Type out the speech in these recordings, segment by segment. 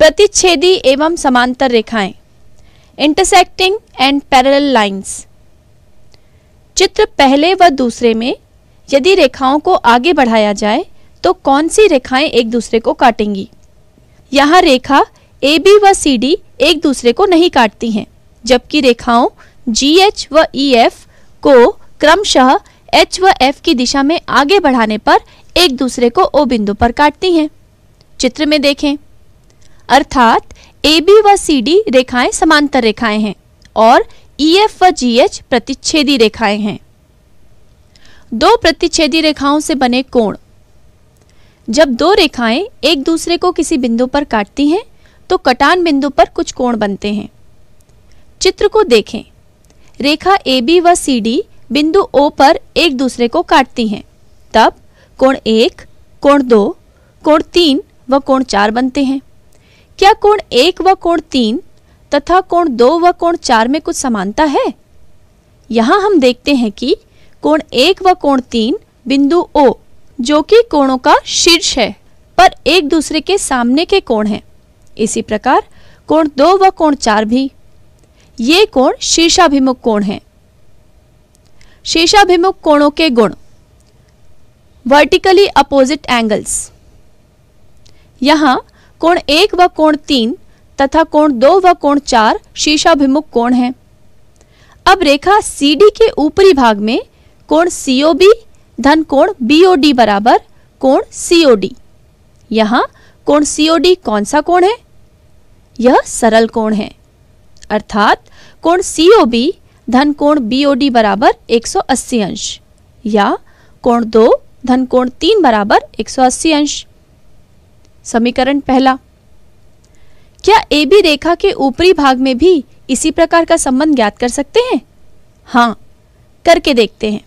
प्रतिच्छेदी एवं समांतर रेखाएं इंटरसेक्टिंग एंड पैरेलल लाइंस चित्र पहले व दूसरे में यदि रेखाओं को आगे बढ़ाया जाए तो कौन सी रेखाएं एक दूसरे को काटेंगी यहाँ रेखा ए बी व सी डी एक दूसरे को नहीं काटती हैं जबकि रेखाओं जी एच व ई e, एफ को क्रमशः एच व एफ की दिशा में आगे बढ़ाने पर एक दूसरे को ओ बिंदु पर काटती हैं चित्र में देखें अर्थात ए बी व सी डी रेखाएं समांतर रेखाएं हैं और ई e, एफ व जी एच प्रतिच्छेदी रेखाएं हैं दो प्रतिच्छेदी रेखाओं से बने कोण जब दो रेखाएं एक दूसरे को किसी बिंदु पर काटती हैं तो कटान बिंदु पर कुछ कोण बनते हैं चित्र को देखें रेखा ए बी व सी डी बिंदु ओ पर एक दूसरे को काटती हैं तब कोण एक कोण दो कोण तीन व कोण चार बनते हैं क्या कोण एक व कोण तीन तथा कोण दो व कोण चार में कुछ समानता है यहाँ हम देखते हैं कि कोण एक व कोण तीन बिंदु ओ जो कि कोणों का शीर्ष है पर एक दूसरे के सामने के कोण हैं इसी प्रकार कोण दो व कोण चार भी ये कोण शीर्षाभिमुख कोण है शीर्षाभिमुख कोणों के गुण वर्टिकली अपोजिट एंगल्स यहां कोण एक व कोण तीन तथा कोण दो व कोण चार शीशाभिमुख कोण है अब रेखा सी डी के ऊपरी भाग में कोण सीओबी धन कोण बीओडी बराबर कोण सीओडी यहां कोण सीओडी कौन सा कोण है यह सरल कोण है अर्थात कोण सीओबी धन कोण बीओडी बराबर 180 अंश या कोण दो धन कोण तीन बराबर 180 अंश समीकरण पहला क्या ए बी रेखा के ऊपरी भाग में भी इसी प्रकार का संबंध ज्ञात कर सकते हैं हाँ करके देखते हैं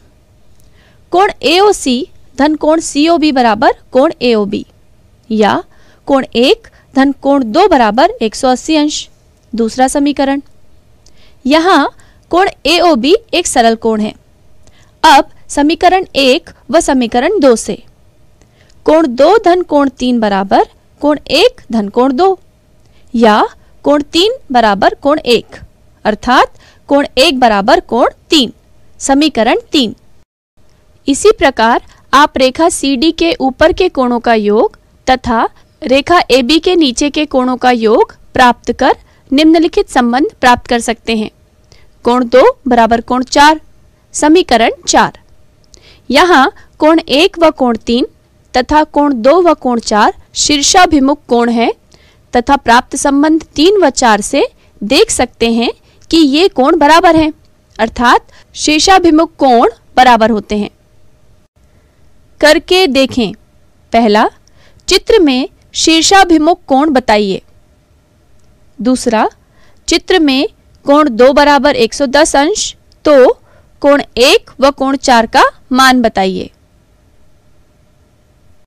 कोण ए ओ सी धन कोण सी ओ बी बराबर कोण ए ओ बी या कोण एक धन कोण दो बराबर अस्सी अंश दूसरा समीकरण यहाँ कोण ए ओ बी एक सरल कोण है अब समीकरण एक व समीकरण दो से कोण दो धन कोण तीन बराबर कोण एक धन कोण दो या कोण तीन बराबर कोण एक अर्थात कोण एक बराबर कोण तीन समीकरण तीन इसी प्रकार आप रेखा सी के ऊपर के कोणों का योग तथा रेखा ए के नीचे के कोणों का योग प्राप्त कर निम्नलिखित संबंध प्राप्त कर सकते हैं कोण दो बराबर कोण चार समीकरण चार यहाँ कोण एक व कोण तीन तथा कोण दो व कोण चार शीर्षाभिमुख कोण है तथा प्राप्त संबंध तीन व चार से देख सकते हैं कि ये कोण बराबर हैं अर्थात शीर्षाभिमुख कोण बराबर होते हैं करके देखें पहला चित्र में शीर्षाभिमुख कोण बताइए दूसरा चित्र में कोण दो बराबर 110 अंश तो कोण एक व कोण चार का मान बताइए